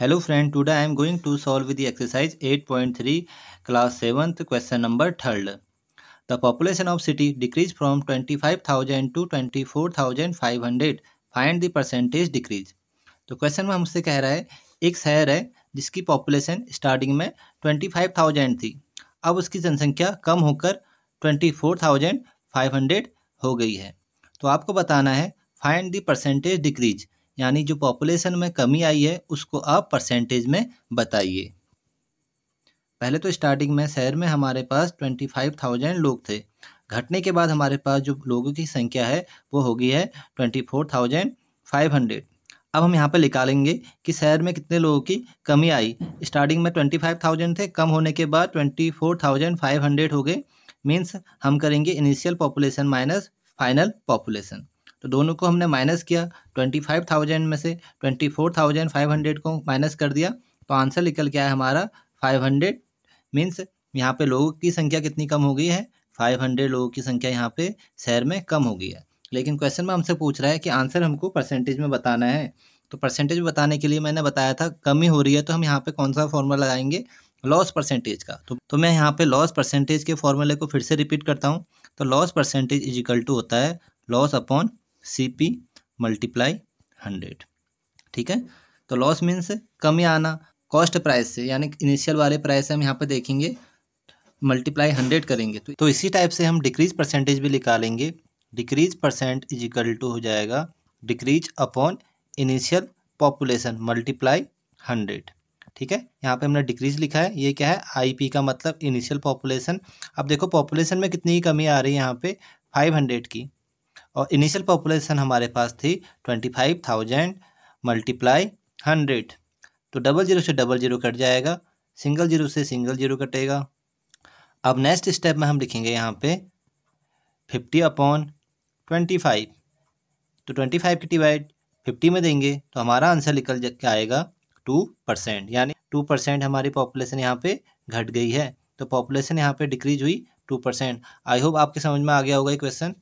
hello friend today I am going to solve with the exercise 8.3 class seventh question number third the population of city decrease from 25,000 five to 24,500 find the percentage decrease तो question में हमसे कह रहा है एक शहर है जिसकी पॉपुलेशन स्टार्टिंग में 25,000 थी अब उसकी जनसंख्या कम होकर 24,500 हो गई है तो आपको बताना है फाइंड द परसेंटेज डिक्रीज़ यानी जो पॉपुलेशन में कमी आई है उसको आप परसेंटेज में बताइए पहले तो स्टार्टिंग में शहर में हमारे पास ट्वेंटी फाइव थाउजेंड लोग थे घटने के बाद हमारे पास जो लोगों की संख्या है वो होगी है twenty four thousand five hundred अब हम यहाँ पर निकालेंगे कि शहर में कितने लोगों की कमी आई स्टार्टिंग में ट्वेंटी फाइव थाउजेंड थे कम होने के बाद twenty four thousand five hundred हो गए मीन्स हम करेंगे initial population minus final population तो दोनों को हमने माइनस किया ट्वेंटी फाइव थाउजेंड में से twenty four thousand five hundred को माइनस कर दिया तो आंसर निकल के आया हमारा फाइव हंड्रेड मीन्स यहाँ पे लोगों की संख्या कितनी कम हो गई है फाइव हंड्रेड लोगों की संख्या यहाँ पे शहर में कम हो गई है लेकिन क्वेश्चन में हमसे पूछ रहा है कि आंसर हमको परसेंटेज में बताना है तो परसेंटेज बताने के लिए मैंने बताया था कमी हो रही है तो हम यहाँ पे कौन सा फॉर्मूला लगाएंगे लॉस परसेंटेज का तो तो मैं यहाँ पे लॉस परसेंटेज के फॉर्मूले को फिर से रिपीट करता हूँ तो loss percentage is equal to होता है loss upon C P multiply hundred ठीक है तो लॉस मीन्स कम या आना कॉस्ट प्राइस से यानी इनिशियल वाले प्राइस से हम यहाँ पर देखेंगे मल्टीप्लाई हंड्रेड करेंगे तो, तो इसी टाइप से हम डिक्रीज परसेंटेज भी निकालेंगे decrease percent is equal to हो जाएगा decrease upon initial population multiply hundred ठीक है यहाँ पे हमने डिक्रीज लिखा है ये क्या है आईपी का मतलब इनिशियल पॉपुलेशन अब देखो पॉपुलेशन में कितनी ही कमी आ रही है यहाँ पे फाइव हंड्रेड की और इनिशियल पॉपुलेशन हमारे पास थी twenty five thousand multiply hundred तो डबल जीरो से डबल जीरो कट जाएगा सिंगल जीरो से सिंगल जीरो कटेगा अब नेक्स्ट स्टेप में हम लिखेंगे यहाँ पे फिफ्टी अपॉन ट्वेंटी फाइव तो ट्वेंटी फाइव की डिवाइड फिफ्टी में देंगे तो हमारा आंसर निकल आएगा टू परसेंट यानी टू परसेंट हमारी पॉपुलेशन यहाँ पे घट गई है तो पॉपुलेशन यहाँ पे डिक्रीज हुई टू परसेंट आई होप आपके समझ में आ गया होगा ये क्वेश्चन